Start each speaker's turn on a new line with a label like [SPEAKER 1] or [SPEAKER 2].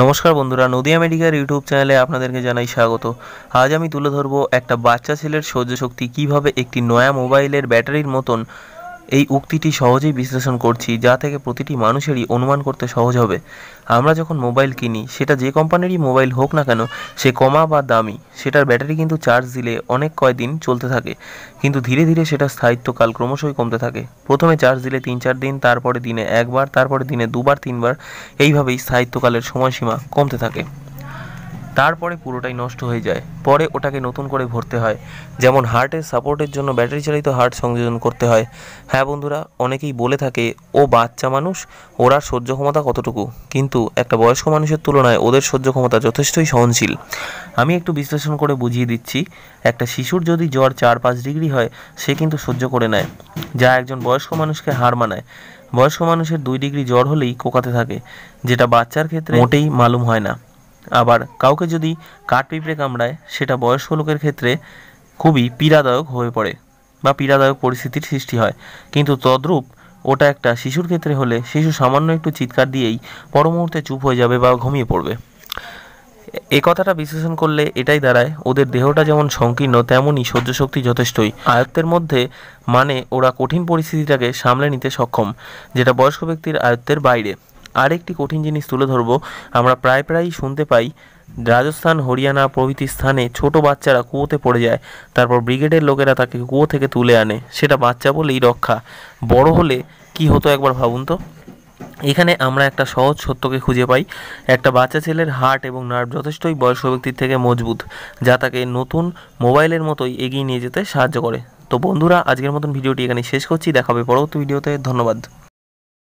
[SPEAKER 1] নমস্কার বন্ধুরা Nadia Medicare YouTube চ্যানেলে আপনাদেরকে জানাই স্বাগত আজ আমি তুলে ধরবো একটা বাচ্চা ছেলের সহ্য শক্তি কীভাবে একটি নয়া মোবাইলের ব্যাটারির মতন এই উক্তিটি সহজেই বিশ্লেষণ করছি যা থেকে প্রতিটি মানুষেরই অনুমান করতে সহজ হবে আমরা যখন মোবাইল কিনি সেটা যে কোম্পানিরই মোবাইল হোক না কেন সে কমা বা দামি সেটার ব্যাটারি কিন্তু চার্জ দিলে অনেক কয় দিন চলতে থাকে কিন্তু ধীরে ধীরে সেটা স্থায়িত্বকাল ক্রমশই কমতে থাকে প্রথমে চার্জ দিলে তিন চার দিন তারপরে দিনে একবার তারপরে দিনে দুবার তিনবার এইভাবেই স্থায়িত্বকালের সময়সীমা কমতে থাকে তারপরে পুরোটাই নষ্ট হয়ে যায় পরে ওটাকে নতুন করে ভরতে হয় যেমন হার্টের সাপোর্টের জন্য ব্যাটারি চালিত হার্ট সংযোজন করতে হয় হ্যাঁ বন্ধুরা অনেকেই বলে থাকে ও বাচ্চা মানুষ ওরা সহ্য ক্ষমতা কতটুকু কিন্তু একটা বয়স্ক মানুষের তুলনায় ওদের সহ্য ক্ষমতা যথেষ্টই সহনশীল আমি একটু বিশ্লেষণ করে বুঝিয়ে দিচ্ছি একটা শিশুর যদি জ্বর চার পাঁচ ডিগ্রি হয় সে কিন্তু সহ্য করে নেয় যা একজন বয়স্ক মানুষকে হার মানায় বয়স্ক মানুষের দুই ডিগ্রি জ্বর হলেই কোকাতে থাকে যেটা বাচ্চার ক্ষেত্রে মোটেই মালুম হয় না আবার কাউকে যদি কাঠ পিঁপড়ে কামড়ায় সেটা বয়স্ক লোকের ক্ষেত্রে খুবই পীড়াদায়ক হয়ে পড়ে বা পীড়াদায়ক পরিস্থিতির সৃষ্টি হয় কিন্তু তদ্রূপ ওটা একটা শিশুর ক্ষেত্রে হলে শিশু সামান্য একটু চিৎকার দিয়েই পর মুহূর্তে চুপ হয়ে যাবে বা ঘুমিয়ে পড়বে এ কথাটা বিশ্লেষণ করলে এটাই দাঁড়ায় ওদের দেহটা যেমন সংকীর্ণ তেমনই সহ্য শক্তি যথেষ্টই আয়ত্তের মধ্যে মানে ওরা কঠিন পরিস্থিতিটাকে সামলে নিতে সক্ষম যেটা বয়স্ক ব্যক্তির আয়ত্তের বাইরে আরেকটি কঠিন জিনিস তুলে ধরব আমরা প্রায় প্রায়ই শুনতে পাই রাজস্থান হরিয়ানা প্রভৃতি স্থানে ছোট বাচ্চারা কুয়োতে পড়ে যায় তারপর ব্রিগেডের লোকেরা তাকে কুয়ো থেকে তুলে আনে সেটা বাচ্চা বলেই রক্ষা বড় হলে কি হতো একবার ভাবুন তো এখানে আমরা একটা সহজ সত্যকে খুঁজে পাই একটা বাচ্চা ছেলের হার্ট এবং নার্ভ যথেষ্টই বয়স্ক ব্যক্তির থেকে মজবুত যা তাকে নতুন মোবাইলের মতোই এগিয়ে নিয়ে যেতে সাহায্য করে তো বন্ধুরা আজকের মতন ভিডিওটি এখানে শেষ করছি দেখাবে পরবর্তী ভিডিওতে ধন্যবাদ